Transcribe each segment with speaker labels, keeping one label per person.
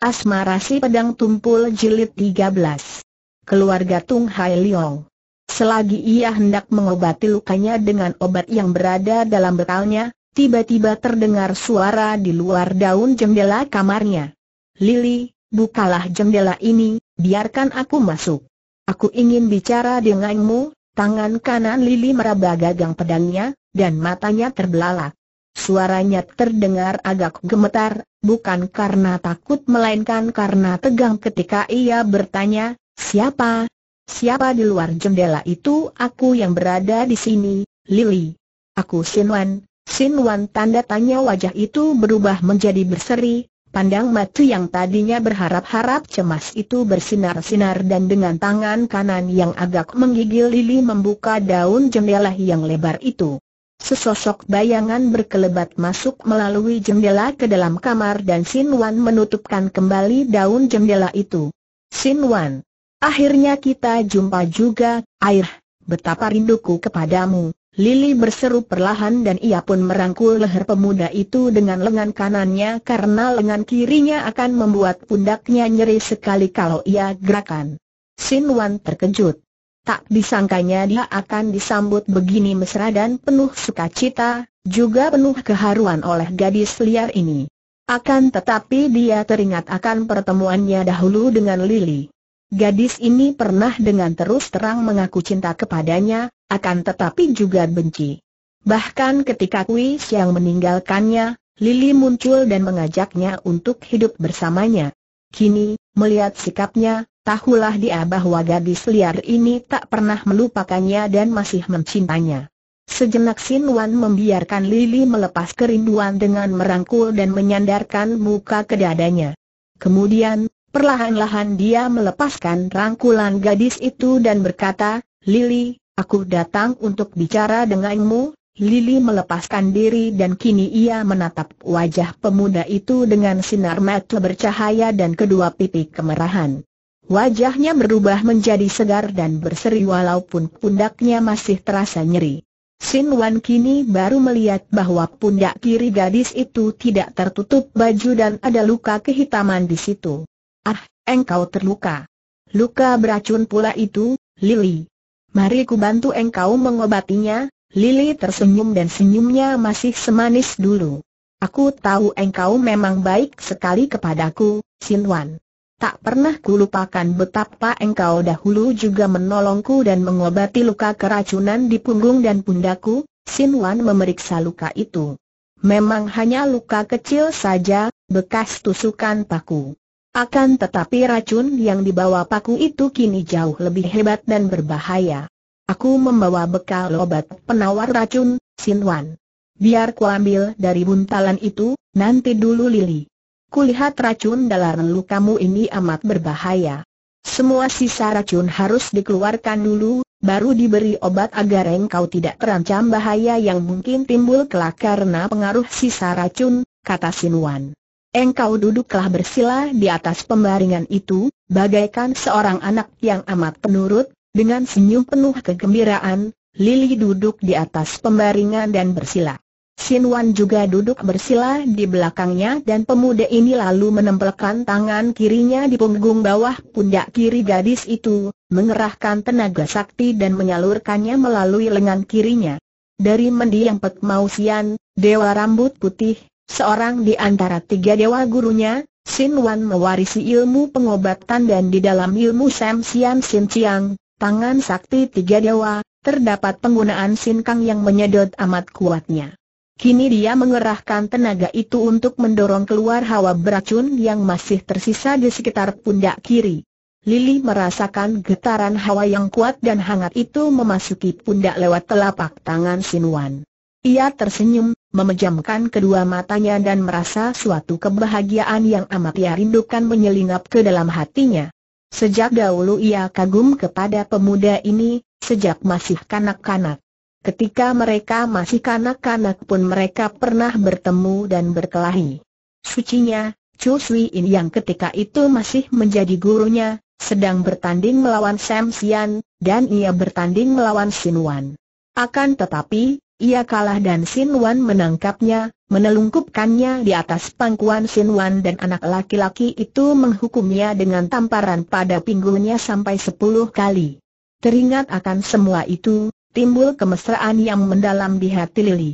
Speaker 1: Asmara si pedang tumpul jilid 13. Keluarga Tung Hai Leong. Selagi ia hendak mengobati lukanya dengan obat yang berada dalam bekalnya, tiba-tiba terdengar suara di luar daun jendela kamarnya. Lili, bukalah jendela ini, biarkan aku masuk. Aku ingin bicara denganmu, tangan kanan Lili meraba gagang pedangnya, dan matanya terbelalak. Suaranya terdengar agak gemetar, bukan karena takut melainkan karena tegang ketika ia bertanya, siapa? Siapa di luar jendela itu aku yang berada di sini, Lily. Aku Sin Wan. Sin Wan. tanda tanya wajah itu berubah menjadi berseri, Pandang mata yang tadinya berharap-harap cemas itu bersinar-sinar dan dengan tangan kanan yang agak menggigil Lily membuka daun jendela yang lebar itu. Sesosok bayangan berkelebat masuk melalui jendela ke dalam kamar dan Sin Wan menutupkan kembali daun jendela itu. Sin Wan, akhirnya kita jumpa juga, air, betapa rinduku kepadamu. Lili berseru perlahan dan ia pun merangkul leher pemuda itu dengan lengan kanannya karena lengan kirinya akan membuat pundaknya nyeri sekali kalau ia gerakan. Sin Wan terkejut. Tak disangkanya dia akan disambut begini mesra dan penuh sukacita, juga penuh keharuan oleh gadis liar ini. Akan tetapi dia teringat akan pertemuannya dahulu dengan Lily. Gadis ini pernah dengan terus terang mengaku cinta kepadanya, akan tetapi juga benci. Bahkan ketika Kui yang meninggalkannya, Lily muncul dan mengajaknya untuk hidup bersamanya. Kini, Melihat sikapnya, tahulah dia bahwa gadis liar ini tak pernah melupakannya dan masih mencintanya. Sejenak Sin Wan membiarkan Lily melepas kerinduan dengan merangkul dan menyandarkan muka ke dadanya. Kemudian, perlahan-lahan dia melepaskan rangkulan gadis itu dan berkata, Lily, aku datang untuk bicara denganmu, Lili melepaskan diri dan kini ia menatap wajah pemuda itu dengan sinar mata bercahaya dan kedua pipi kemerahan. Wajahnya berubah menjadi segar dan berseri walaupun pundaknya masih terasa nyeri. Sin Wan kini baru melihat bahwa pundak kiri gadis itu tidak tertutup baju dan ada luka kehitaman di situ. Ah, engkau terluka. Luka beracun pula itu, Lili. Mari ku bantu engkau mengobatinya, Lili tersenyum dan senyumnya masih semanis dulu. Aku tahu engkau memang baik sekali kepadaku, Wan. Tak pernah kulupakan betapa engkau dahulu juga menolongku dan mengobati luka keracunan di punggung dan pundaku, Wan memeriksa luka itu. Memang hanya luka kecil saja, bekas tusukan paku. Akan tetapi racun yang dibawa paku itu kini jauh lebih hebat dan berbahaya. Aku membawa bekal obat penawar racun, Wan. Biar kuambil dari buntalan itu, nanti dulu Lili. Kulihat racun dalam lukamu ini amat berbahaya. Semua sisa racun harus dikeluarkan dulu, baru diberi obat agar engkau tidak terancam bahaya yang mungkin timbul kelak karena pengaruh sisa racun, kata Wan. Engkau duduklah bersila di atas pembaringan itu, bagaikan seorang anak yang amat penurut, dengan senyum penuh kegembiraan, Lili duduk di atas pembaringan dan bersila. Sin Wan juga duduk bersila di belakangnya dan pemuda ini lalu menempelkan tangan kirinya di punggung bawah pundak kiri gadis itu, mengerahkan tenaga sakti dan menyalurkannya melalui lengan kirinya. Dari mendiang Pek Mausian, dewa rambut putih, seorang di antara tiga dewa gurunya, Sin Wan mewarisi ilmu pengobatan dan di dalam ilmu Sam Sian Sin Chiang, tangan sakti tiga dewa, terdapat penggunaan sinkang yang menyedot amat kuatnya. Kini dia mengerahkan tenaga itu untuk mendorong keluar hawa beracun yang masih tersisa di sekitar pundak kiri. Lili merasakan getaran hawa yang kuat dan hangat itu memasuki pundak lewat telapak tangan Sinwan. Ia tersenyum, memejamkan kedua matanya dan merasa suatu kebahagiaan yang amat ia rindukan menyelinap ke dalam hatinya. Sejak dahulu ia kagum kepada pemuda ini, sejak masih kanak-kanak. Ketika mereka masih kanak-kanak pun mereka pernah bertemu dan berkelahi. Sucinya, Chu Sui In yang ketika itu masih menjadi gurunya, sedang bertanding melawan Sam Sian, dan ia bertanding melawan Sin Wan. Akan tetapi, ia kalah dan Sin Wan menangkapnya, menelungkupkannya di atas pangkuan Sin Wan dan anak laki-laki itu menghukumnya dengan tamparan pada pinggulnya sampai sepuluh kali. Teringat akan semua itu, timbul kemesraan yang mendalam di hati Lily.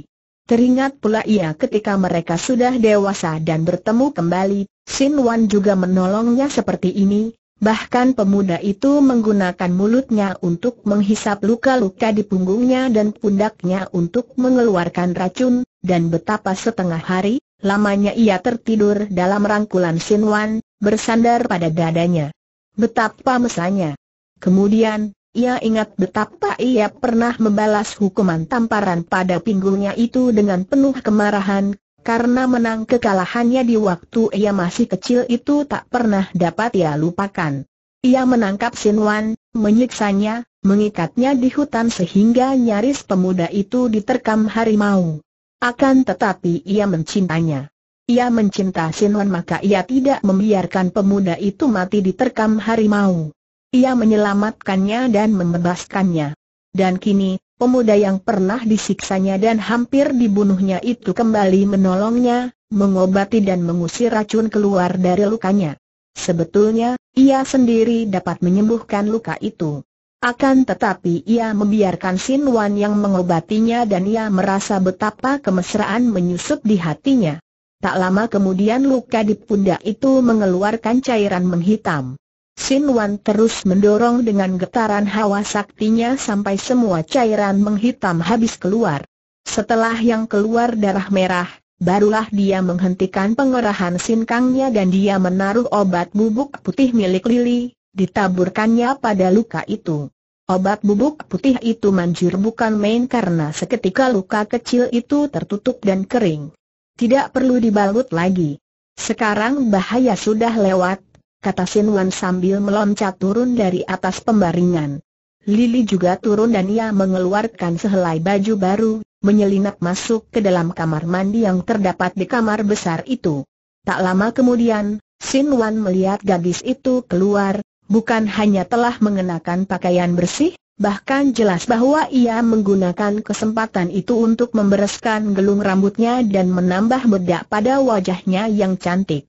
Speaker 1: Teringat pula ia ketika mereka sudah dewasa dan bertemu kembali, Sin Wan juga menolongnya seperti ini, Bahkan pemuda itu menggunakan mulutnya untuk menghisap luka-luka di punggungnya dan pundaknya untuk mengeluarkan racun, dan betapa setengah hari, lamanya ia tertidur dalam rangkulan Wan, bersandar pada dadanya. Betapa mesanya. Kemudian, ia ingat betapa ia pernah membalas hukuman tamparan pada pinggulnya itu dengan penuh kemarahan, karena menang kekalahannya di waktu ia masih kecil itu tak pernah dapat ia lupakan. Ia menangkap Wan, menyiksanya, mengikatnya di hutan sehingga nyaris pemuda itu diterkam harimau. Akan tetapi ia mencintanya. Ia mencinta Wan maka ia tidak membiarkan pemuda itu mati diterkam harimau. Ia menyelamatkannya dan membebaskannya. Dan kini, pemuda yang pernah disiksanya dan hampir dibunuhnya itu kembali menolongnya, mengobati dan mengusir racun keluar dari lukanya. Sebetulnya, ia sendiri dapat menyembuhkan luka itu. Akan tetapi ia membiarkan Sin Wan yang mengobatinya dan ia merasa betapa kemesraan menyusup di hatinya. Tak lama kemudian luka di pundak itu mengeluarkan cairan menghitam. Sin Wan terus mendorong dengan getaran hawa saktinya sampai semua cairan menghitam habis keluar. Setelah yang keluar darah merah, barulah dia menghentikan pengerahan sinkangnya dan dia menaruh obat bubuk putih milik Lili, ditaburkannya pada luka itu. Obat bubuk putih itu manjur bukan main karena seketika luka kecil itu tertutup dan kering. Tidak perlu dibalut lagi. Sekarang bahaya sudah lewat, kata Sinuan sambil meloncat turun dari atas pembaringan. Lili juga turun dan ia mengeluarkan sehelai baju baru, menyelinap masuk ke dalam kamar mandi yang terdapat di kamar besar itu. Tak lama kemudian, Sinuan melihat gadis itu keluar, bukan hanya telah mengenakan pakaian bersih, Bahkan jelas bahwa ia menggunakan kesempatan itu untuk membereskan gelung rambutnya dan menambah bedak pada wajahnya yang cantik.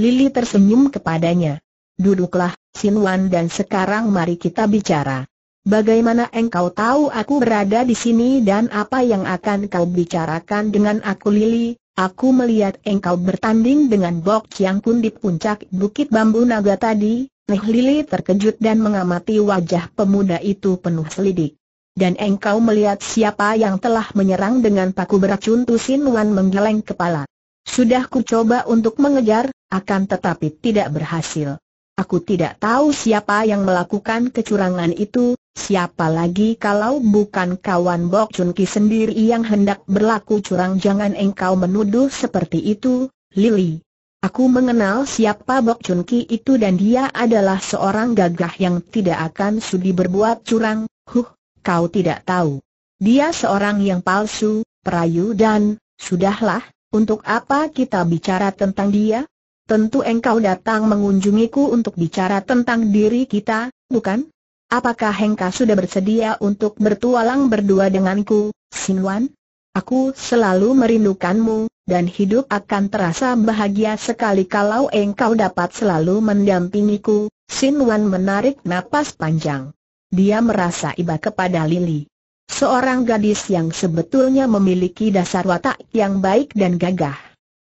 Speaker 1: Lili tersenyum kepadanya. Duduklah, Wan, dan sekarang mari kita bicara. Bagaimana engkau tahu aku berada di sini dan apa yang akan kau bicarakan dengan aku Lili? Aku melihat engkau bertanding dengan Bok Chiang Kun di puncak Bukit Bambu Naga tadi, Nih Lili terkejut dan mengamati wajah pemuda itu penuh selidik. Dan engkau melihat siapa yang telah menyerang dengan paku beracun Tusin Wan menggeleng kepala. Sudah ku coba untuk mengejar, akan tetapi tidak berhasil. Aku tidak tahu siapa yang melakukan kecurangan itu, siapa lagi kalau bukan kawan Bok Chun Ki sendiri yang hendak berlaku curang jangan engkau menuduh seperti itu, Lily. Aku mengenal siapa Bok Chun Ki itu dan dia adalah seorang gagah yang tidak akan sudi berbuat curang, huh, kau tidak tahu. Dia seorang yang palsu, perayu dan, sudahlah, untuk apa kita bicara tentang dia? Tentu engkau datang mengunjungiku untuk bicara tentang diri kita, bukan? Apakah engkau sudah bersedia untuk bertualang berdua denganku, Sinwan? Aku selalu merindukanmu, dan hidup akan terasa bahagia sekali kalau engkau dapat selalu mendampingiku. Sinwan menarik napas panjang. Dia merasa iba kepada Lily. Seorang gadis yang sebetulnya memiliki dasar watak yang baik dan gagah.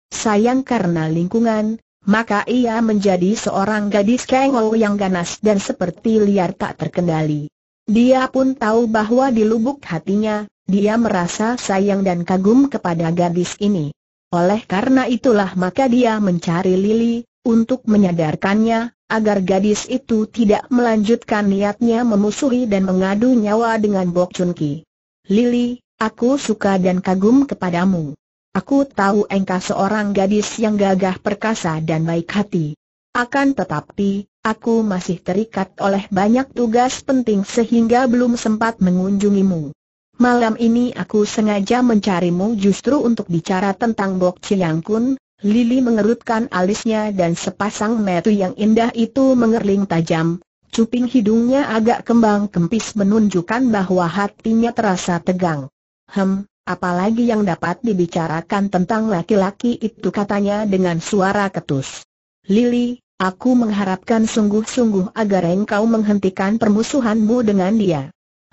Speaker 1: Sayang karena lingkungan, maka ia menjadi seorang gadis kengol yang ganas dan seperti liar tak terkendali. Dia pun tahu bahwa di lubuk hatinya, dia merasa sayang dan kagum kepada gadis ini. Oleh karena itulah maka dia mencari Lily untuk menyadarkannya, agar gadis itu tidak melanjutkan niatnya memusuhi dan mengadu nyawa dengan Bok Chun Ki. Lili, aku suka dan kagum kepadamu. Aku tahu engkau seorang gadis yang gagah perkasa dan baik hati. Akan tetapi, aku masih terikat oleh banyak tugas penting sehingga belum sempat mengunjungimu. Malam ini aku sengaja mencarimu justru untuk bicara tentang Bok Chiang Kun, Lili mengerutkan alisnya dan sepasang metu yang indah itu mengerling tajam. Cuping hidungnya agak kembang kempis menunjukkan bahwa hatinya terasa tegang. Hem, apalagi yang dapat dibicarakan tentang laki-laki itu katanya dengan suara ketus. Lili, aku mengharapkan sungguh-sungguh agar engkau menghentikan permusuhanmu dengan dia.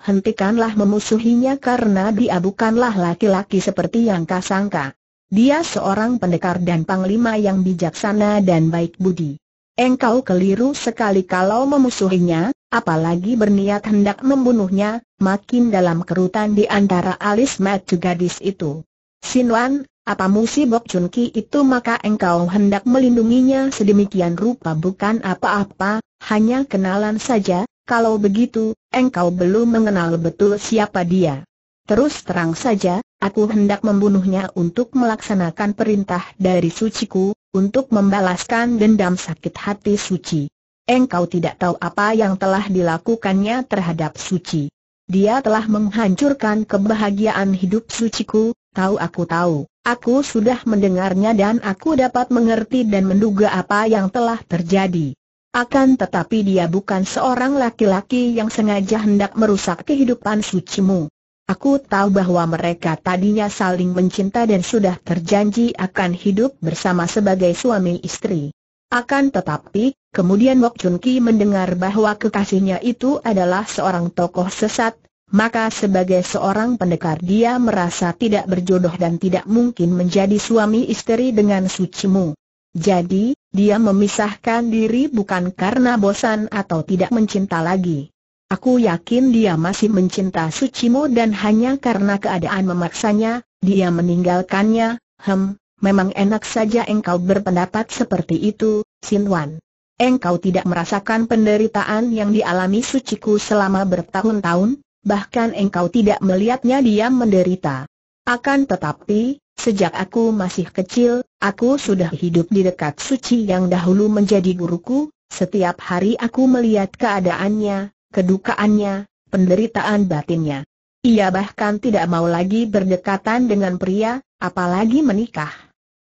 Speaker 1: Hentikanlah memusuhinya karena dia bukanlah laki-laki seperti yang kau sangka. Dia seorang pendekar dan panglima yang bijaksana dan baik budi. Engkau keliru sekali kalau memusuhinya, apalagi berniat hendak membunuhnya, makin dalam kerutan di antara alis matu gadis itu. Sinwan, apa musibah Bok Chun Ki itu maka engkau hendak melindunginya sedemikian rupa bukan apa-apa, hanya kenalan saja, kalau begitu, engkau belum mengenal betul siapa dia. Terus terang saja, Aku hendak membunuhnya untuk melaksanakan perintah dari suciku, untuk membalaskan dendam sakit hati suci. Engkau tidak tahu apa yang telah dilakukannya terhadap suci. Dia telah menghancurkan kebahagiaan hidup suciku, tahu aku tahu. Aku sudah mendengarnya dan aku dapat mengerti dan menduga apa yang telah terjadi. Akan tetapi dia bukan seorang laki-laki yang sengaja hendak merusak kehidupan sucimu. Aku tahu bahwa mereka tadinya saling mencinta dan sudah terjanji akan hidup bersama sebagai suami istri. Akan tetapi, kemudian Wok Chun Ki mendengar bahwa kekasihnya itu adalah seorang tokoh sesat, maka sebagai seorang pendekar dia merasa tidak berjodoh dan tidak mungkin menjadi suami istri dengan sucimu. Jadi, dia memisahkan diri bukan karena bosan atau tidak mencinta lagi. Aku yakin dia masih mencinta mu dan hanya karena keadaan memaksanya, dia meninggalkannya, hem, memang enak saja engkau berpendapat seperti itu, Wan. Engkau tidak merasakan penderitaan yang dialami suci suciku selama bertahun-tahun, bahkan engkau tidak melihatnya dia menderita. Akan tetapi, sejak aku masih kecil, aku sudah hidup di dekat suci yang dahulu menjadi guruku, setiap hari aku melihat keadaannya, kedukaannya, penderitaan batinnya. Ia bahkan tidak mau lagi berdekatan dengan pria, apalagi menikah.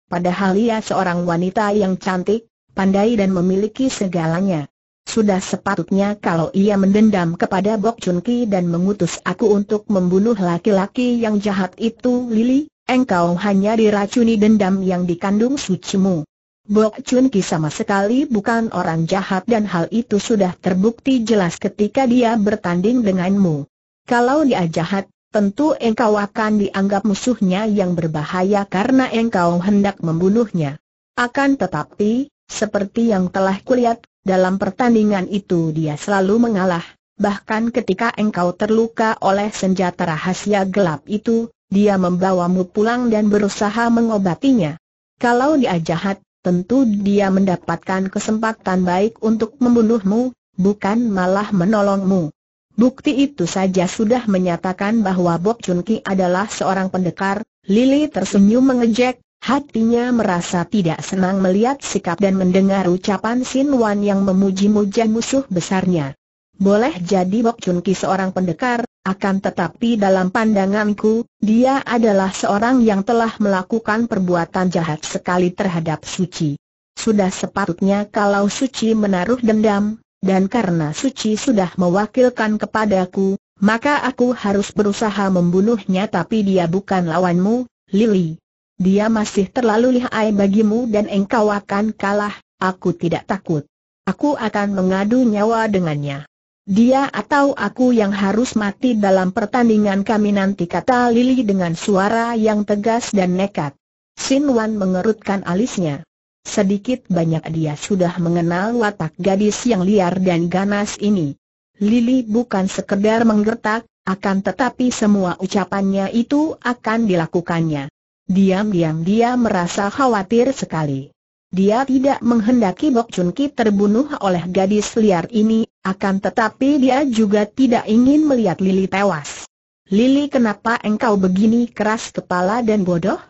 Speaker 1: Padahal ia seorang wanita yang cantik, pandai dan memiliki segalanya. Sudah sepatutnya kalau ia mendendam kepada Bok Chun Ki dan mengutus aku untuk membunuh laki-laki yang jahat itu Lili, engkau hanya diracuni dendam yang dikandung sucimu. Bok Chun Ki sama sekali bukan orang jahat dan hal itu sudah terbukti jelas ketika dia bertanding denganmu. Kalau dia jahat, tentu engkau akan dianggap musuhnya yang berbahaya karena engkau hendak membunuhnya. Akan tetapi, seperti yang telah kulihat, dalam pertandingan itu dia selalu mengalah. Bahkan ketika engkau terluka oleh senjata rahasia gelap itu, dia membawamu pulang dan berusaha mengobatinya. Kalau dia jahat, tentu dia mendapatkan kesempatan baik untuk membunuhmu, bukan malah menolongmu. Bukti itu saja sudah menyatakan bahwa Bok Chun Ki adalah seorang pendekar, Lili tersenyum mengejek, hatinya merasa tidak senang melihat sikap dan mendengar ucapan Sin Wan yang memuji-muja musuh besarnya. Boleh jadi Bok Chun Ki seorang pendekar, akan tetapi dalam pandanganku, dia adalah seorang yang telah melakukan perbuatan jahat sekali terhadap Suci. Sudah sepatutnya kalau Suci menaruh dendam, dan karena Suci sudah mewakilkan kepadaku, maka aku harus berusaha membunuhnya tapi dia bukan lawanmu, Lily. Dia masih terlalu lihai bagimu dan engkau akan kalah, aku tidak takut. Aku akan mengadu nyawa dengannya. Dia atau aku yang harus mati dalam pertandingan kami nanti kata Lily dengan suara yang tegas dan nekat. Sin Wan mengerutkan alisnya. Sedikit banyak dia sudah mengenal watak gadis yang liar dan ganas ini. Lily bukan sekedar menggertak, akan tetapi semua ucapannya itu akan dilakukannya. Diam-diam dia merasa khawatir sekali. Dia tidak menghendaki Bok Chun Ki terbunuh oleh gadis liar ini, akan tetapi dia juga tidak ingin melihat Lili tewas. Lili kenapa engkau begini keras kepala dan bodoh?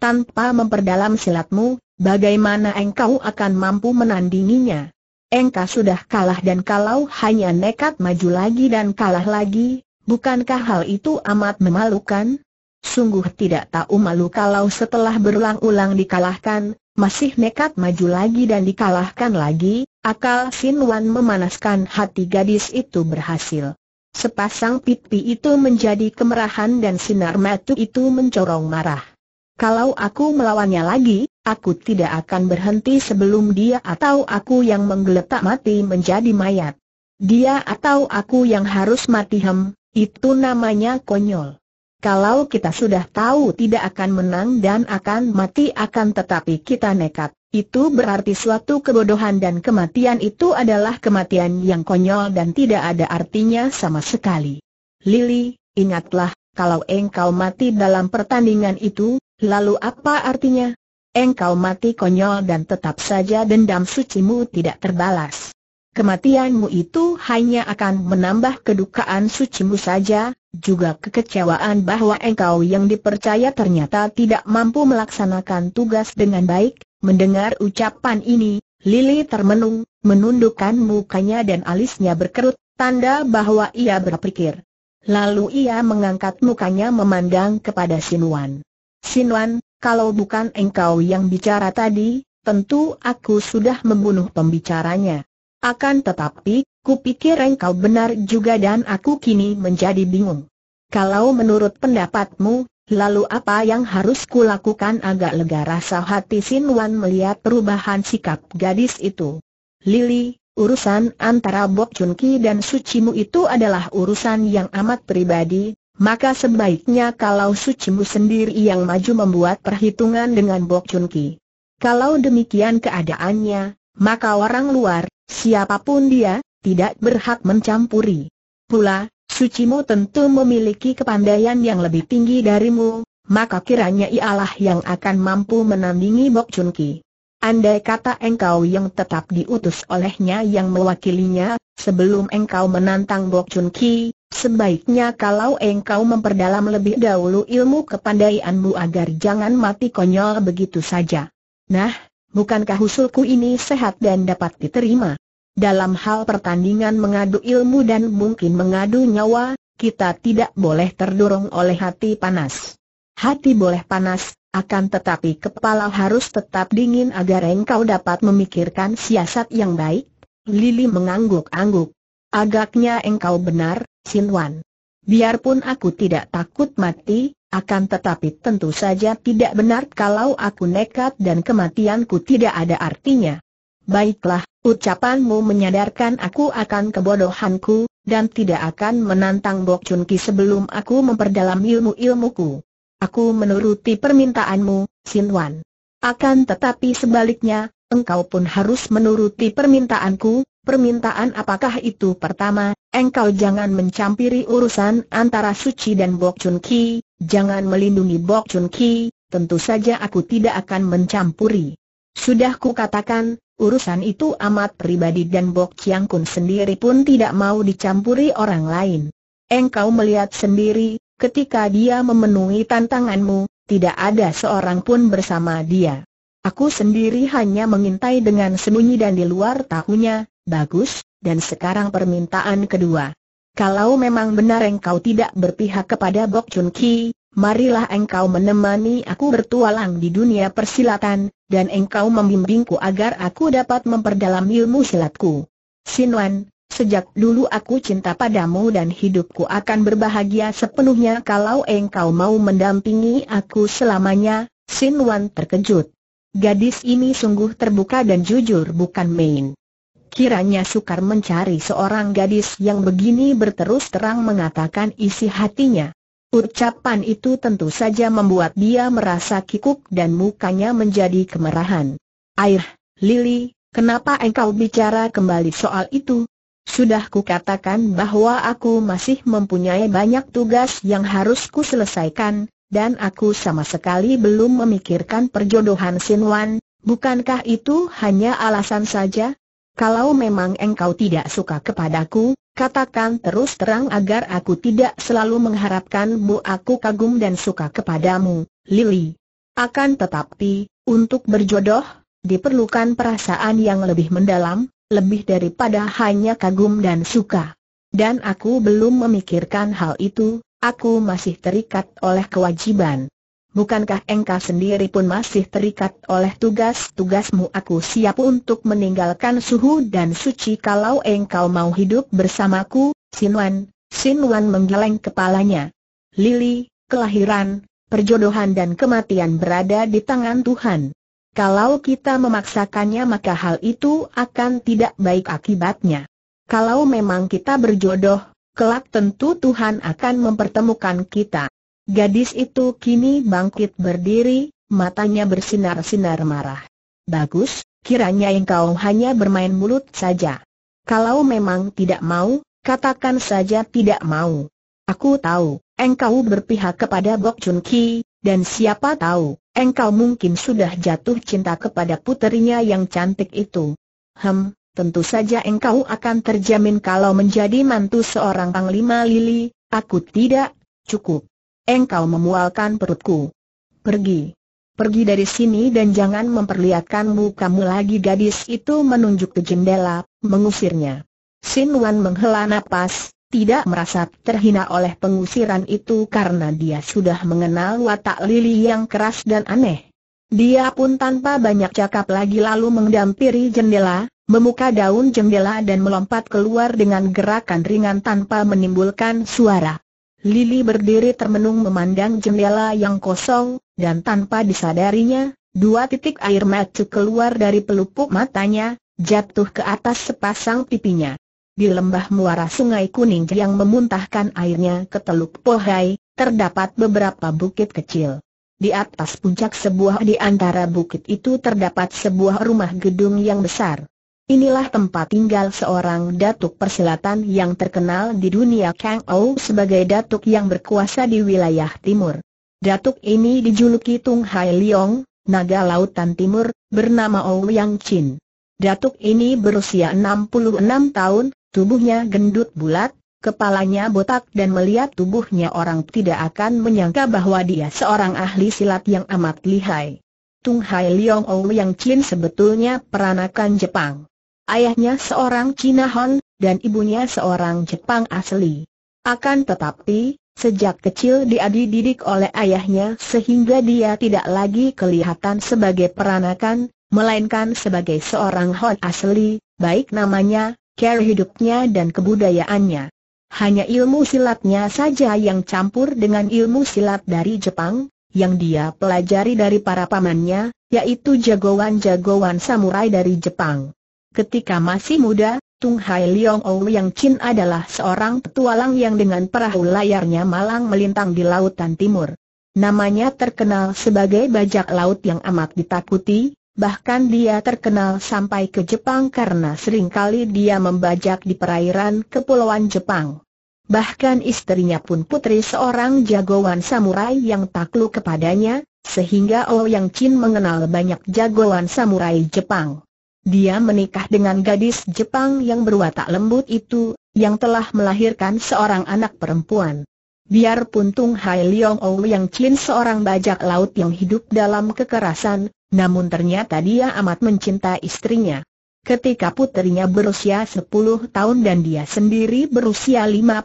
Speaker 1: Tanpa memperdalam silatmu, bagaimana engkau akan mampu menandinginya? Engkau sudah kalah dan kalau hanya nekat maju lagi dan kalah lagi, bukankah hal itu amat memalukan? Sungguh tidak tahu malu kalau setelah berulang-ulang dikalahkan, masih nekat maju lagi dan dikalahkan lagi, akal Sin Wan memanaskan hati gadis itu berhasil. Sepasang pipi itu menjadi kemerahan dan sinar mata itu mencorong marah. Kalau aku melawannya lagi, aku tidak akan berhenti sebelum dia atau aku yang menggeletak mati menjadi mayat. Dia atau aku yang harus mati hem, itu namanya konyol. Kalau kita sudah tahu tidak akan menang dan akan mati akan tetapi kita nekat, itu berarti suatu kebodohan dan kematian itu adalah kematian yang konyol dan tidak ada artinya sama sekali. Lili, ingatlah, kalau engkau mati dalam pertandingan itu, lalu apa artinya? Engkau mati konyol dan tetap saja dendam sucimu tidak terbalas. Kematianmu itu hanya akan menambah kedukaan sucimu saja, juga kekecewaan bahwa engkau yang dipercaya ternyata tidak mampu melaksanakan tugas dengan baik. Mendengar ucapan ini, Lily termenung, menundukkan mukanya dan alisnya berkerut, tanda bahwa ia berpikir. Lalu ia mengangkat mukanya memandang kepada Sinuan. Sinuan, kalau bukan engkau yang bicara tadi, tentu aku sudah membunuh pembicaranya. Akan tetapi, Kupikir engkau benar juga dan aku kini menjadi bingung. Kalau menurut pendapatmu, Lalu apa yang harus kulakukan agak lega rasa hati Sinwan melihat perubahan sikap gadis itu. Lili, urusan antara Bok Chun Ki dan sucimu itu adalah urusan yang amat pribadi, maka sebaiknya kalau sucimu sendiri yang maju membuat perhitungan dengan Bok Chun Ki. Kalau demikian keadaannya, maka orang luar, siapapun dia, tidak berhak mencampuri. Pula, sucimu tentu memiliki kepandaian yang lebih tinggi darimu, maka kiranya ialah yang akan mampu menandingi Bok Chun Ki. Andai kata engkau yang tetap diutus olehnya yang mewakilinya, sebelum engkau menantang Bok Chun Ki, sebaiknya kalau engkau memperdalam lebih dahulu ilmu kepandaianmu agar jangan mati konyol begitu saja. Nah, bukankah usulku ini sehat dan dapat diterima? dalam hal pertandingan mengadu ilmu dan mungkin mengadu nyawa, kita tidak boleh terdorong oleh hati panas. Hati boleh panas, akan tetapi kepala harus tetap dingin agar engkau dapat memikirkan siasat yang baik. Lili mengangguk-angguk. Agaknya engkau benar, Sinwan. Biarpun aku tidak takut mati, akan tetapi tentu saja tidak benar kalau aku nekat dan kematianku tidak ada artinya. Baiklah, Ucapanmu menyadarkan aku akan kebodohanku, dan tidak akan menantang Bok Chun Ki sebelum aku memperdalam ilmu-ilmuku. Aku menuruti permintaanmu, Wan. Akan tetapi sebaliknya, engkau pun harus menuruti permintaanku, permintaan apakah itu pertama, engkau jangan mencampiri urusan antara Suci dan Bok Chun Ki, jangan melindungi Bok Chun Ki, tentu saja aku tidak akan mencampuri. Sudah kukatakan, Urusan itu amat pribadi dan Bok Chiang Kun sendiri pun tidak mau dicampuri orang lain. Engkau melihat sendiri, ketika dia memenuhi tantanganmu, tidak ada seorang pun bersama dia. Aku sendiri hanya mengintai dengan sembunyi dan di luar tahunya, bagus, dan sekarang permintaan kedua. Kalau memang benar engkau tidak berpihak kepada Bok Chun Ki, marilah engkau menemani aku bertualang di dunia persilatan, dan engkau membimbingku agar aku dapat memperdalam ilmu silatku. Wan, sejak dulu aku cinta padamu dan hidupku akan berbahagia sepenuhnya kalau engkau mau mendampingi aku selamanya, Wan terkejut. Gadis ini sungguh terbuka dan jujur bukan main. Kiranya sukar mencari seorang gadis yang begini berterus terang mengatakan isi hatinya. Ucapan itu tentu saja membuat dia merasa kikuk dan mukanya menjadi kemerahan. Air, Lili, kenapa engkau bicara kembali soal itu? Sudah kukatakan bahwa aku masih mempunyai banyak tugas yang harus ku selesaikan, dan aku sama sekali belum memikirkan perjodohan Sinwan, bukankah itu hanya alasan saja? Kalau memang engkau tidak suka kepadaku, Katakan terus terang agar aku tidak selalu mengharapkanmu aku kagum dan suka kepadamu, Lily. Akan tetapi, untuk berjodoh, diperlukan perasaan yang lebih mendalam, lebih daripada hanya kagum dan suka. Dan aku belum memikirkan hal itu, aku masih terikat oleh kewajiban bukankah engkau sendiri pun masih terikat oleh tugas-tugasmu aku siap untuk meninggalkan suhu dan suci kalau engkau mau hidup bersamaku, Sinwan, Sinwan menggeleng kepalanya. Lili, kelahiran, perjodohan dan kematian berada di tangan Tuhan. Kalau kita memaksakannya maka hal itu akan tidak baik akibatnya. Kalau memang kita berjodoh, kelak tentu Tuhan akan mempertemukan kita. Gadis itu kini bangkit berdiri, matanya bersinar-sinar marah. Bagus, kiranya engkau hanya bermain mulut saja. Kalau memang tidak mau, katakan saja tidak mau. Aku tahu, engkau berpihak kepada Bok Chun Ki, dan siapa tahu, engkau mungkin sudah jatuh cinta kepada puterinya yang cantik itu. Hem, tentu saja engkau akan terjamin kalau menjadi mantu seorang Panglima Lili, aku tidak, cukup engkau memualkan perutku. Pergi. Pergi dari sini dan jangan memperlihatkan mukamu lagi gadis itu menunjuk ke jendela, mengusirnya. Sin Wan menghela napas, tidak merasa terhina oleh pengusiran itu karena dia sudah mengenal watak Lili yang keras dan aneh. Dia pun tanpa banyak cakap lagi lalu mendampiri jendela, memuka daun jendela dan melompat keluar dengan gerakan ringan tanpa menimbulkan suara. Lili berdiri termenung memandang jendela yang kosong, dan tanpa disadarinya, dua titik air mata keluar dari pelupuk matanya, jatuh ke atas sepasang pipinya. Di lembah muara sungai kuning yang memuntahkan airnya ke Teluk Pohai, terdapat beberapa bukit kecil. Di atas puncak sebuah di antara bukit itu terdapat sebuah rumah gedung yang besar. Inilah tempat tinggal seorang datuk persilatan yang terkenal di dunia Kang Ou sebagai datuk yang berkuasa di wilayah timur. Datuk ini dijuluki Tung Hai liong, naga lautan timur, bernama Ou Yang Chin. Datuk ini berusia 66 tahun, tubuhnya gendut bulat, kepalanya botak dan melihat tubuhnya orang tidak akan menyangka bahwa dia seorang ahli silat yang amat lihai. Tung Hai liong Ou Yang Chin sebetulnya peranakan Jepang. Ayahnya seorang Cina Hon, dan ibunya seorang Jepang asli. Akan tetapi, sejak kecil dia dididik oleh ayahnya sehingga dia tidak lagi kelihatan sebagai peranakan, melainkan sebagai seorang Hon asli, baik namanya, cara hidupnya dan kebudayaannya. Hanya ilmu silatnya saja yang campur dengan ilmu silat dari Jepang, yang dia pelajari dari para pamannya, yaitu jagoan-jagoan samurai dari Jepang. Ketika masih muda, Tung Hai Leong Ou Yang Chin adalah seorang petualang yang dengan perahu layarnya malang melintang di lautan timur. Namanya terkenal sebagai bajak laut yang amat ditakuti, bahkan dia terkenal sampai ke Jepang karena seringkali dia membajak di perairan kepulauan Jepang. Bahkan istrinya pun putri seorang jagoan samurai yang takluk kepadanya, sehingga Ouyang Chin mengenal banyak jagoan samurai Jepang. Dia menikah dengan gadis Jepang yang berwatak lembut itu, yang telah melahirkan seorang anak perempuan. Biarpun Tung Hai Leong Ou yang Chin seorang bajak laut yang hidup dalam kekerasan, namun ternyata dia amat mencinta istrinya. Ketika putrinya berusia 10 tahun dan dia sendiri berusia 55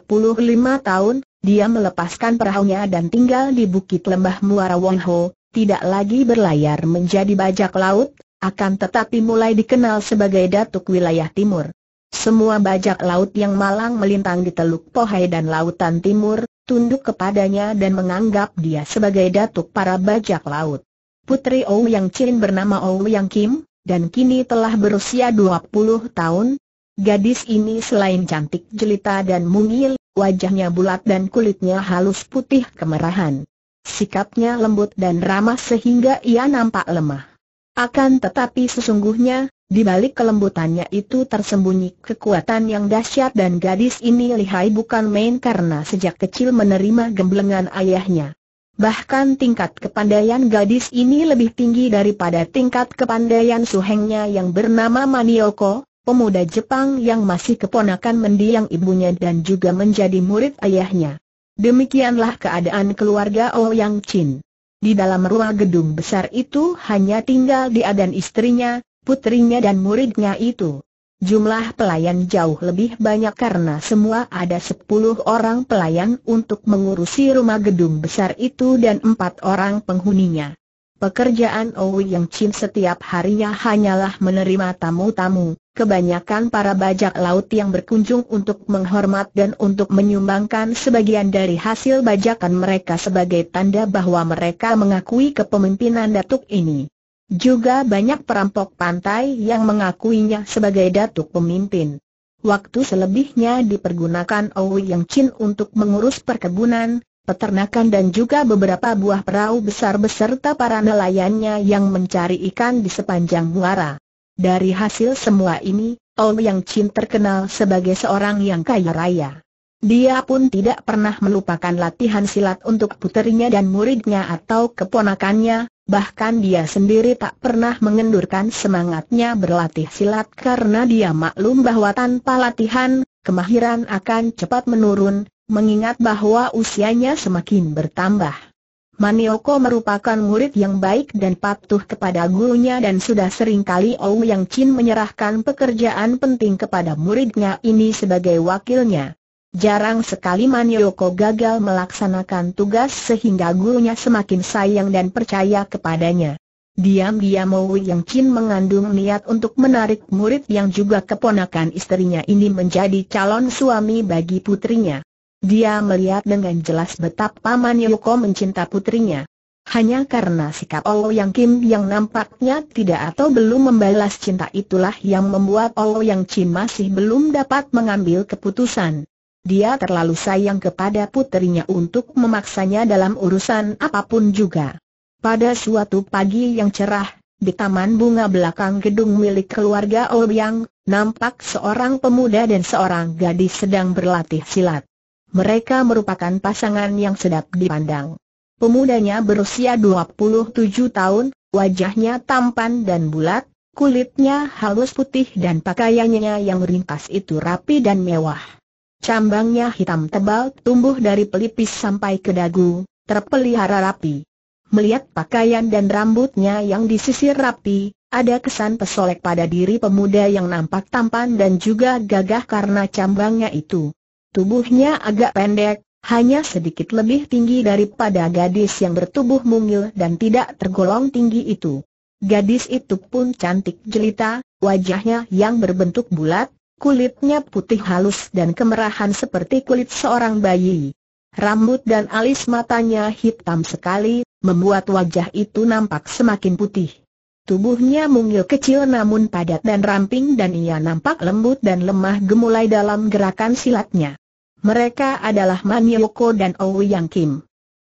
Speaker 1: tahun, dia melepaskan perahunya dan tinggal di bukit lembah Muara Wongho, tidak lagi berlayar menjadi bajak laut, akan tetapi mulai dikenal sebagai Datuk Wilayah Timur. Semua bajak laut yang malang melintang di Teluk Pohai dan Lautan Timur, tunduk kepadanya dan menganggap dia sebagai datuk para bajak laut. Putri Yang Chin bernama Yang Kim, dan kini telah berusia 20 tahun. Gadis ini selain cantik jelita dan mungil, wajahnya bulat dan kulitnya halus putih kemerahan. Sikapnya lembut dan ramah sehingga ia nampak lemah. Akan tetapi sesungguhnya, di balik kelembutannya itu tersembunyi kekuatan yang dahsyat dan gadis ini lihai bukan main karena sejak kecil menerima gemblengan ayahnya. Bahkan tingkat kepandaian gadis ini lebih tinggi daripada tingkat kepandaian suhengnya yang bernama Manioko, pemuda Jepang yang masih keponakan mendiang ibunya dan juga menjadi murid ayahnya. Demikianlah keadaan keluarga Ouyang Chin. Di dalam ruang gedung besar itu hanya tinggal dia dan istrinya, putrinya dan muridnya itu. Jumlah pelayan jauh lebih banyak karena semua ada sepuluh orang pelayan untuk mengurusi rumah gedung besar itu dan empat orang penghuninya. Pekerjaan Owi Yang Chin setiap harinya hanyalah menerima tamu-tamu, Kebanyakan para bajak laut yang berkunjung untuk menghormat dan untuk menyumbangkan sebagian dari hasil bajakan mereka sebagai tanda bahwa mereka mengakui kepemimpinan datuk ini. Juga banyak perampok pantai yang mengakuinya sebagai datuk pemimpin. Waktu selebihnya dipergunakan Owi Yang Chin untuk mengurus perkebunan, peternakan dan juga beberapa buah perahu besar beserta para nelayannya yang mencari ikan di sepanjang muara. Dari hasil semua ini, Yang Chin terkenal sebagai seorang yang kaya raya. Dia pun tidak pernah melupakan latihan silat untuk puterinya dan muridnya atau keponakannya, bahkan dia sendiri tak pernah mengendurkan semangatnya berlatih silat karena dia maklum bahwa tanpa latihan, kemahiran akan cepat menurun, mengingat bahwa usianya semakin bertambah. Manioko merupakan murid yang baik dan patuh kepada gurunya dan sudah sering kali Yang Chin menyerahkan pekerjaan penting kepada muridnya ini sebagai wakilnya. Jarang sekali Manioko gagal melaksanakan tugas sehingga gurunya semakin sayang dan percaya kepadanya. Diam-diam Yang Chin mengandung niat untuk menarik murid yang juga keponakan istrinya ini menjadi calon suami bagi putrinya. Dia melihat dengan jelas betapa Man Yoko mencinta putrinya. Hanya karena sikap Olo Yang Kim yang nampaknya tidak atau belum membalas cinta itulah yang membuat Olo Yang Chin masih belum dapat mengambil keputusan. Dia terlalu sayang kepada putrinya untuk memaksanya dalam urusan apapun juga. Pada suatu pagi yang cerah, di taman bunga belakang gedung milik keluarga Yang, nampak seorang pemuda dan seorang gadis sedang berlatih silat. Mereka merupakan pasangan yang sedap dipandang. Pemudanya berusia 27 tahun, wajahnya tampan dan bulat, kulitnya halus putih dan pakaiannya yang ringkas itu rapi dan mewah. Cambangnya hitam tebal tumbuh dari pelipis sampai ke dagu, terpelihara rapi. Melihat pakaian dan rambutnya yang disisir rapi, ada kesan pesolek pada diri pemuda yang nampak tampan dan juga gagah karena cambangnya itu. Tubuhnya agak pendek, hanya sedikit lebih tinggi daripada gadis yang bertubuh mungil dan tidak tergolong tinggi itu. Gadis itu pun cantik jelita, wajahnya yang berbentuk bulat, kulitnya putih halus dan kemerahan seperti kulit seorang bayi. Rambut dan alis matanya hitam sekali, membuat wajah itu nampak semakin putih. Tubuhnya mungil kecil namun padat dan ramping dan ia nampak lembut dan lemah gemulai dalam gerakan silatnya. Mereka adalah Man Yoko dan Yang Kim.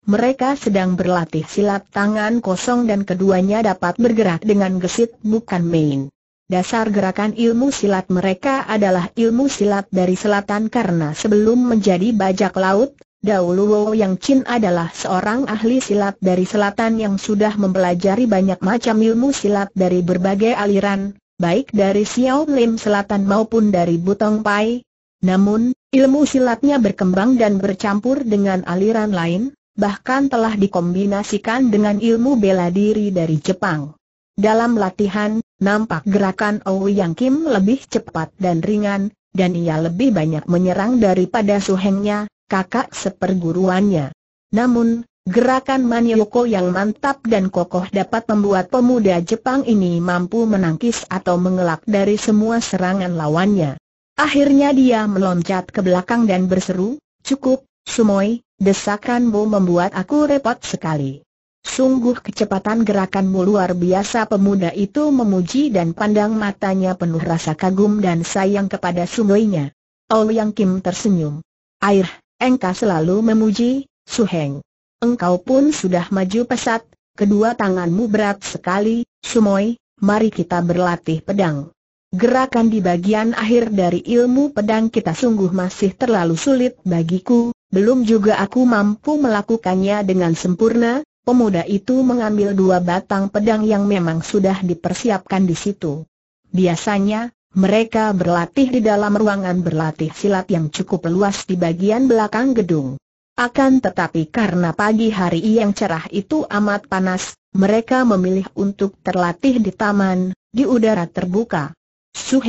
Speaker 1: Mereka sedang berlatih silat tangan kosong dan keduanya dapat bergerak dengan gesit bukan main. Dasar gerakan ilmu silat mereka adalah ilmu silat dari selatan karena sebelum menjadi bajak laut, dahulu Wo Yang Chin adalah seorang ahli silat dari selatan yang sudah mempelajari banyak macam ilmu silat dari berbagai aliran, baik dari Xiao Lim Selatan maupun dari Butong Pai, namun, ilmu silatnya berkembang dan bercampur dengan aliran lain, bahkan telah dikombinasikan dengan ilmu bela diri dari Jepang. Dalam latihan, nampak gerakan Ouyang Kim lebih cepat dan ringan, dan ia lebih banyak menyerang daripada suhengnya, kakak seperguruannya. Namun, gerakan Manioko yang mantap dan kokoh dapat membuat pemuda Jepang ini mampu menangkis atau mengelak dari semua serangan lawannya. Akhirnya dia meloncat ke belakang dan berseru, cukup, Sumoi, desakanmu membuat aku repot sekali. Sungguh kecepatan gerakanmu luar biasa pemuda itu memuji dan pandang matanya penuh rasa kagum dan sayang kepada Sumoinya. Yang Kim tersenyum. Air, engkau selalu memuji, Suheng. Engkau pun sudah maju pesat, kedua tanganmu berat sekali, Sumoi, mari kita berlatih pedang. Gerakan di bagian akhir dari ilmu pedang kita sungguh masih terlalu sulit bagiku, belum juga aku mampu melakukannya dengan sempurna, pemuda itu mengambil dua batang pedang yang memang sudah dipersiapkan di situ. Biasanya, mereka berlatih di dalam ruangan berlatih silat yang cukup luas di bagian belakang gedung. Akan tetapi karena pagi hari yang cerah itu amat panas, mereka memilih untuk terlatih di taman, di udara terbuka. Su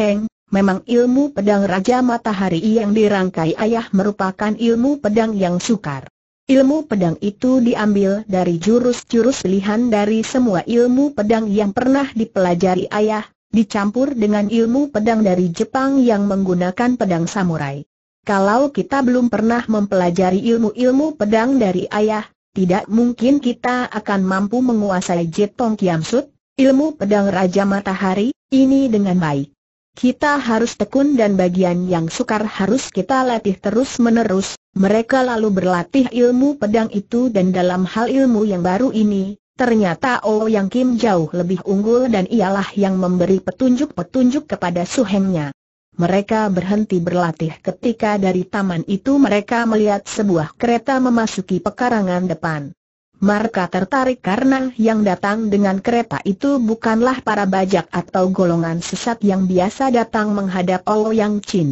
Speaker 1: memang ilmu pedang Raja Matahari yang dirangkai ayah merupakan ilmu pedang yang sukar. Ilmu pedang itu diambil dari jurus-jurus pilihan dari semua ilmu pedang yang pernah dipelajari ayah, dicampur dengan ilmu pedang dari Jepang yang menggunakan pedang samurai. Kalau kita belum pernah mempelajari ilmu-ilmu pedang dari ayah, tidak mungkin kita akan mampu menguasai Jetong Kiamsut, ilmu pedang Raja Matahari, ini dengan baik. Kita harus tekun dan bagian yang sukar harus kita latih terus-menerus. Mereka lalu berlatih ilmu pedang itu dan dalam hal ilmu yang baru ini, ternyata Oh Yang Kim jauh lebih unggul dan ialah yang memberi petunjuk-petunjuk kepada suhengnya. Mereka berhenti berlatih ketika dari taman itu mereka melihat sebuah kereta memasuki pekarangan depan. Marka tertarik karena yang datang dengan kereta itu bukanlah para bajak atau golongan sesat yang biasa datang menghadap Olo Yang Chin.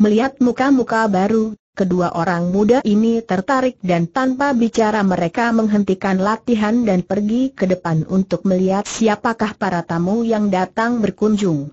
Speaker 1: Melihat muka-muka baru, kedua orang muda ini tertarik dan tanpa bicara mereka menghentikan latihan dan pergi ke depan untuk melihat siapakah para tamu yang datang berkunjung.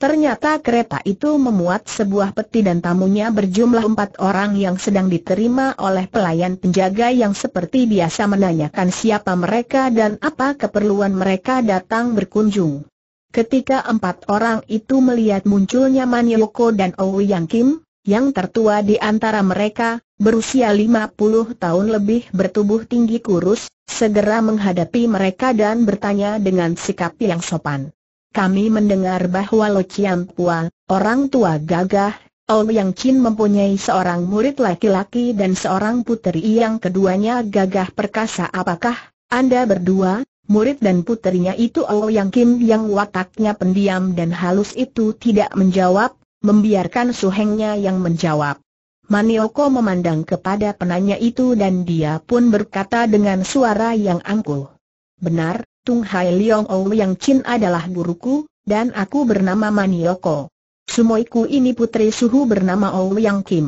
Speaker 1: Ternyata kereta itu memuat sebuah peti dan tamunya berjumlah empat orang yang sedang diterima oleh pelayan penjaga yang seperti biasa menanyakan siapa mereka dan apa keperluan mereka datang berkunjung. Ketika empat orang itu melihat munculnya Manioko dan Ouyang oh Kim, yang tertua di antara mereka, berusia lima puluh tahun lebih bertubuh tinggi kurus, segera menghadapi mereka dan bertanya dengan sikap yang sopan kami mendengar bahwa Lo Chiam Pua, orang tua gagah, Ol Yang Chin mempunyai seorang murid laki-laki dan seorang puteri yang keduanya gagah perkasa. Apakah Anda berdua, murid dan puterinya itu Ol Yang Kim yang wataknya pendiam dan halus itu tidak menjawab, membiarkan suhengnya yang menjawab. Manioko memandang kepada penanya itu dan dia pun berkata dengan suara yang angkuh. Benar, Tung Hai Leong Ou Yang Chin adalah guruku, dan aku bernama Manioko. Sumoiku ini putri suhu bernama Ou Yang Kim.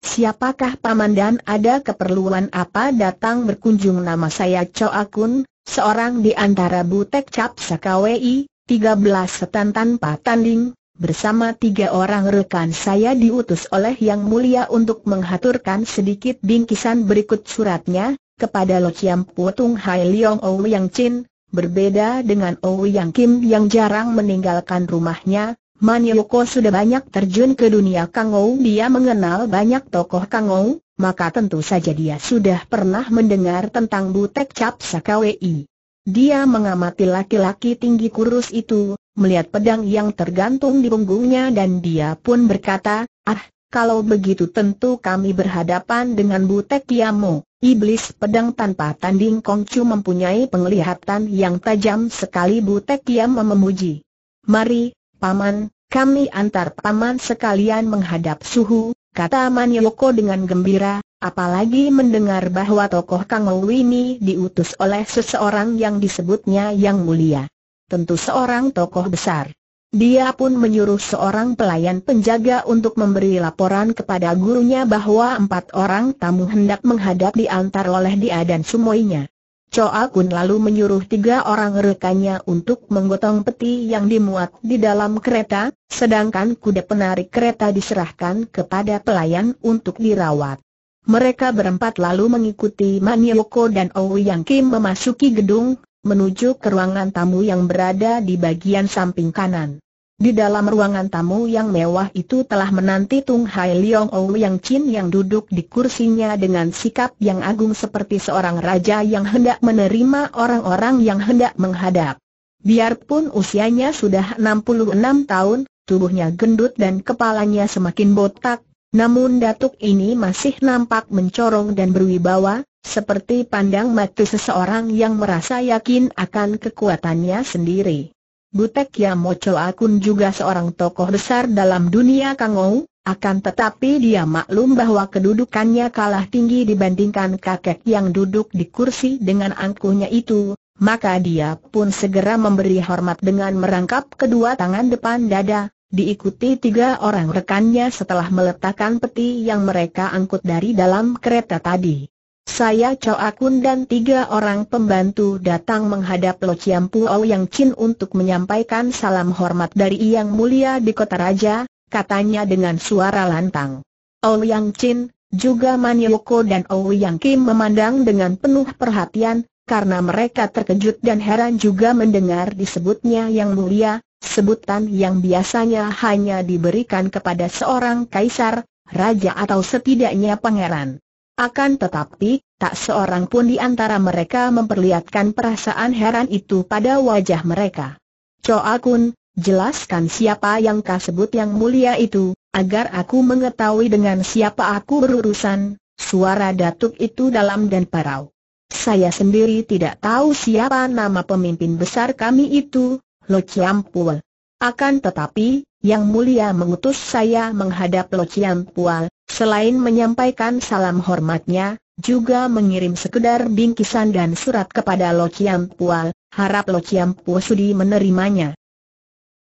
Speaker 1: Siapakah paman dan ada keperluan apa datang berkunjung nama saya Choa Kun, seorang di antara Butek Cap Sakawei, 13 setan tanpa tanding, bersama tiga orang rekan saya diutus oleh Yang Mulia untuk menghaturkan sedikit bingkisan berikut suratnya, kepada Lo Chiam Putung Hai Leong Ou Yang Chin, Berbeda dengan Ouyang Kim yang jarang meninggalkan rumahnya, Manioko sudah banyak terjun ke dunia Kangou dia mengenal banyak tokoh Kangou, maka tentu saja dia sudah pernah mendengar tentang Butek Cap Sakawi. Dia mengamati laki-laki tinggi kurus itu, melihat pedang yang tergantung di punggungnya dan dia pun berkata, ah, kalau begitu tentu kami berhadapan dengan Butek Piamo, iblis pedang tanpa tanding Kongcu mempunyai penglihatan yang tajam sekali Butek Piamo memuji. Mari, Paman, kami antar Paman sekalian menghadap suhu, kata Yoko dengan gembira, apalagi mendengar bahwa tokoh Kang ini diutus oleh seseorang yang disebutnya yang mulia. Tentu seorang tokoh besar. Dia pun menyuruh seorang pelayan penjaga untuk memberi laporan kepada gurunya bahwa empat orang tamu hendak menghadap diantar oleh dia dan semuanya. Choa Kun lalu menyuruh tiga orang rekannya untuk menggotong peti yang dimuat di dalam kereta, sedangkan kuda penarik kereta diserahkan kepada pelayan untuk dirawat. Mereka berempat lalu mengikuti Manioko dan Owi Yang Kim memasuki gedung, menuju ke ruangan tamu yang berada di bagian samping kanan. Di dalam ruangan tamu yang mewah itu telah menanti Tung Hai Leong Ou Yang Chin yang duduk di kursinya dengan sikap yang agung seperti seorang raja yang hendak menerima orang-orang yang hendak menghadap. Biarpun usianya sudah 66 tahun, tubuhnya gendut dan kepalanya semakin botak, namun datuk ini masih nampak mencorong dan berwibawa, seperti pandang mati seseorang yang merasa yakin akan kekuatannya sendiri. Butek Yamocho Akun juga seorang tokoh besar dalam dunia Kangou, akan tetapi dia maklum bahwa kedudukannya kalah tinggi dibandingkan kakek yang duduk di kursi dengan angkuhnya itu, maka dia pun segera memberi hormat dengan merangkap kedua tangan depan dada, diikuti tiga orang rekannya setelah meletakkan peti yang mereka angkut dari dalam kereta tadi. Saya Choa Kun dan tiga orang pembantu datang menghadap Lo Chiam Puo Yang Chin untuk menyampaikan salam hormat dari Yang Mulia di Kota Raja, katanya dengan suara lantang. Ou Yang Chin, juga Man Yoko dan Ou Yang Kim memandang dengan penuh perhatian, karena mereka terkejut dan heran juga mendengar disebutnya Yang Mulia, sebutan yang biasanya hanya diberikan kepada seorang kaisar, raja atau setidaknya pangeran. Akan tetapi, tak seorang pun di antara mereka memperlihatkan perasaan heran itu pada wajah mereka. Choa Kun, jelaskan siapa yang kau sebut yang mulia itu, agar aku mengetahui dengan siapa aku berurusan, suara datuk itu dalam dan parau. Saya sendiri tidak tahu siapa nama pemimpin besar kami itu, Lo Ciampual. Akan tetapi, Yang Mulia mengutus saya menghadap Lo Ciampual, selain menyampaikan salam hormatnya, juga mengirim sekedar bingkisan dan surat kepada Lo Ciampual, harap Lo Ciampu sudi menerimanya.